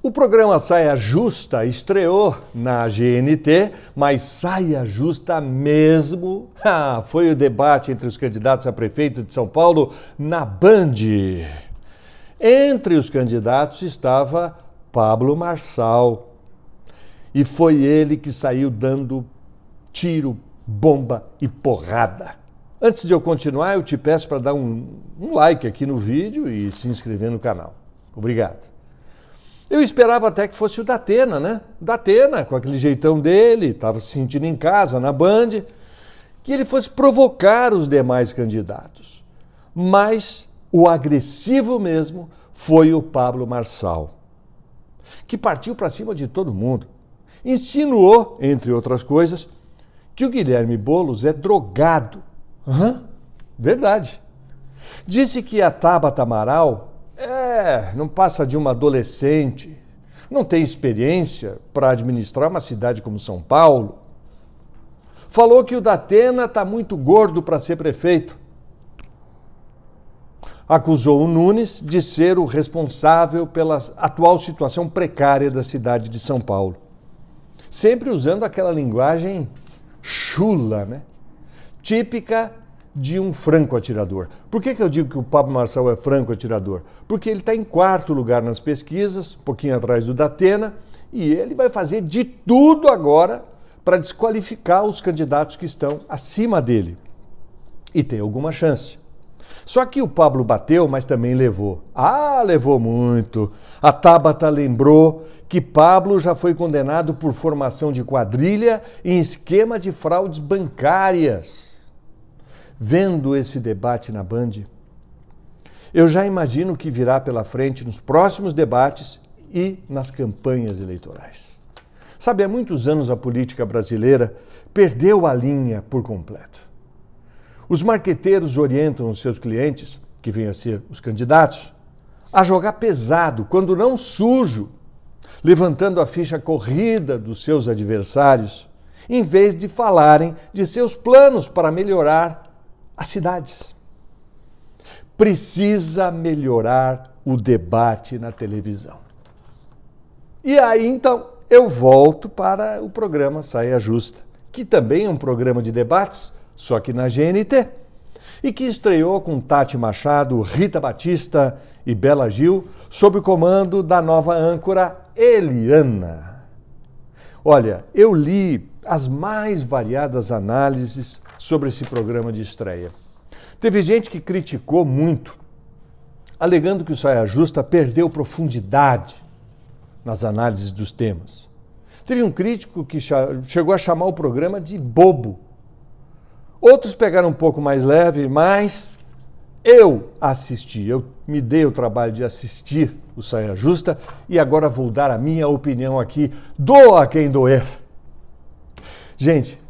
O programa Saia Justa estreou na GNT, mas saia justa mesmo? Ah, foi o debate entre os candidatos a prefeito de São Paulo na Band. Entre os candidatos estava Pablo Marçal. E foi ele que saiu dando tiro, bomba e porrada. Antes de eu continuar, eu te peço para dar um, um like aqui no vídeo e se inscrever no canal. Obrigado. Eu esperava até que fosse o Datena, né? Datena, com aquele jeitão dele, estava se sentindo em casa, na Band, que ele fosse provocar os demais candidatos. Mas o agressivo mesmo foi o Pablo Marçal, que partiu para cima de todo mundo. Insinuou, entre outras coisas, que o Guilherme Bolos é drogado. verdade. Disse que a Tabata Amaral é, não passa de uma adolescente, não tem experiência para administrar uma cidade como São Paulo. Falou que o Datena está muito gordo para ser prefeito. Acusou o Nunes de ser o responsável pela atual situação precária da cidade de São Paulo. Sempre usando aquela linguagem chula, né? Típica de um franco atirador. Por que, que eu digo que o Pablo Marçal é franco atirador? Porque ele está em quarto lugar nas pesquisas, um pouquinho atrás do Datena, e ele vai fazer de tudo agora para desqualificar os candidatos que estão acima dele e tem alguma chance. Só que o Pablo bateu, mas também levou. Ah, levou muito. A Tabata lembrou que Pablo já foi condenado por formação de quadrilha em esquema de fraudes bancárias vendo esse debate na Band, eu já imagino o que virá pela frente nos próximos debates e nas campanhas eleitorais. Sabe, há muitos anos a política brasileira perdeu a linha por completo. Os marqueteiros orientam os seus clientes, que vêm a ser os candidatos, a jogar pesado, quando não sujo, levantando a ficha corrida dos seus adversários, em vez de falarem de seus planos para melhorar as cidades. Precisa melhorar o debate na televisão. E aí então eu volto para o programa Saia Justa, que também é um programa de debates, só que na GNT, e que estreou com Tati Machado, Rita Batista e Bela Gil, sob o comando da nova âncora Eliana. Olha, eu li as mais variadas análises sobre esse programa de estreia. Teve gente que criticou muito, alegando que o Saia Justa perdeu profundidade nas análises dos temas. Teve um crítico que chegou a chamar o programa de bobo. Outros pegaram um pouco mais leve, mas eu assisti, eu me dei o trabalho de assistir o Saia Justa e agora vou dar a minha opinião aqui. Doa quem doer. Gente,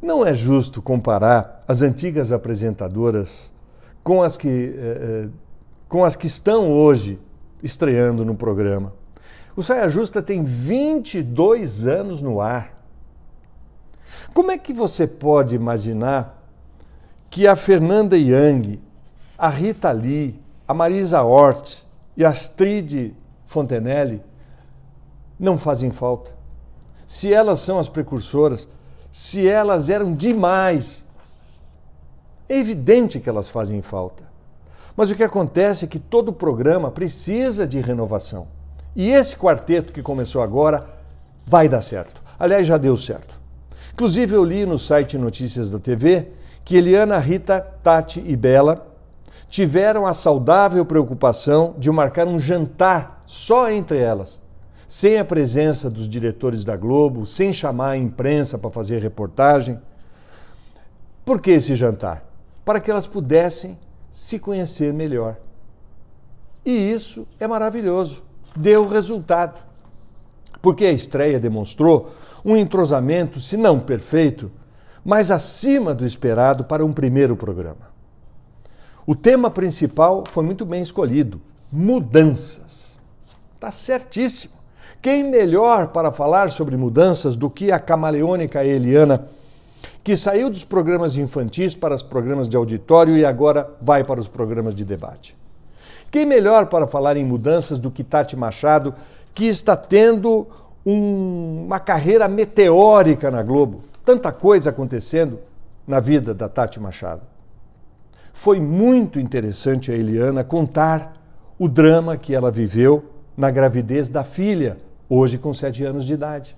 não é justo comparar as antigas apresentadoras com as que, eh, eh, com as que estão hoje estreando no programa. O Saia Justa tem 22 anos no ar. Como é que você pode imaginar que a Fernanda Yang, a Rita Lee, a Marisa Hort e a Astrid Fontenelle não fazem falta. Se elas são as precursoras, se elas eram demais, é evidente que elas fazem falta. Mas o que acontece é que todo programa precisa de renovação. E esse quarteto que começou agora vai dar certo. Aliás, já deu certo. Inclusive, eu li no site Notícias da TV que Eliana, Rita, Tati e Bela tiveram a saudável preocupação de marcar um jantar só entre elas, sem a presença dos diretores da Globo, sem chamar a imprensa para fazer reportagem. Por que esse jantar? Para que elas pudessem se conhecer melhor. E isso é maravilhoso. Deu resultado porque a estreia demonstrou um entrosamento, se não perfeito, mas acima do esperado para um primeiro programa. O tema principal foi muito bem escolhido: mudanças. Tá certíssimo. Quem melhor para falar sobre mudanças do que a camaleônica Eliana, que saiu dos programas infantis para os programas de auditório e agora vai para os programas de debate? Quem melhor para falar em mudanças do que Tati Machado, que está tendo um, uma carreira meteórica na Globo. Tanta coisa acontecendo na vida da Tati Machado. Foi muito interessante a Eliana contar o drama que ela viveu na gravidez da filha, hoje com sete anos de idade.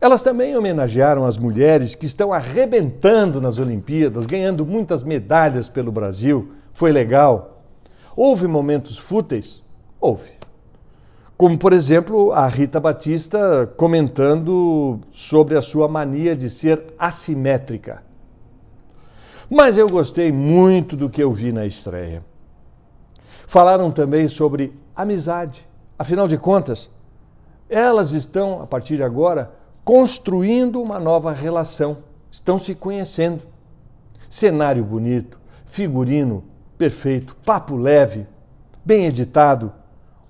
Elas também homenagearam as mulheres que estão arrebentando nas Olimpíadas, ganhando muitas medalhas pelo Brasil. Foi legal. Houve momentos fúteis? Houve. Como, por exemplo, a Rita Batista comentando sobre a sua mania de ser assimétrica. Mas eu gostei muito do que eu vi na estreia. Falaram também sobre amizade. Afinal de contas, elas estão, a partir de agora, construindo uma nova relação, estão se conhecendo. Cenário bonito, figurino perfeito, papo leve, bem editado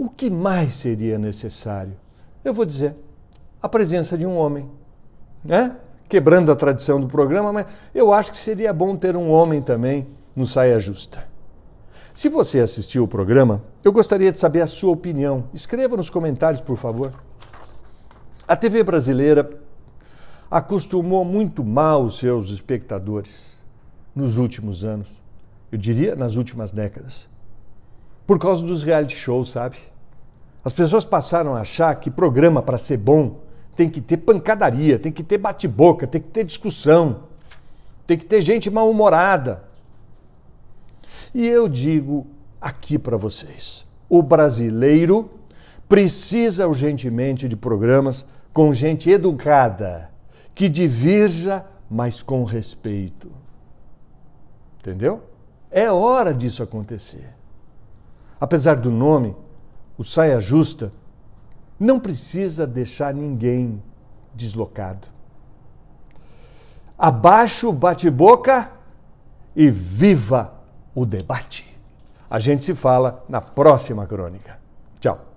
o que mais seria necessário? Eu vou dizer, a presença de um homem, né? Quebrando a tradição do programa, mas eu acho que seria bom ter um homem também no Saia Justa. Se você assistiu o programa, eu gostaria de saber a sua opinião. Escreva nos comentários, por favor. A TV brasileira acostumou muito mal os seus espectadores nos últimos anos, eu diria nas últimas décadas por causa dos reality shows, sabe? As pessoas passaram a achar que programa para ser bom tem que ter pancadaria, tem que ter bate-boca, tem que ter discussão, tem que ter gente mal-humorada. E eu digo aqui para vocês: o brasileiro precisa urgentemente de programas com gente educada, que divirja, mas com respeito. Entendeu? É hora disso acontecer. Apesar do nome, o saia justa não precisa deixar ninguém deslocado. Abaixa o bate-boca e viva o debate. A gente se fala na próxima crônica. Tchau.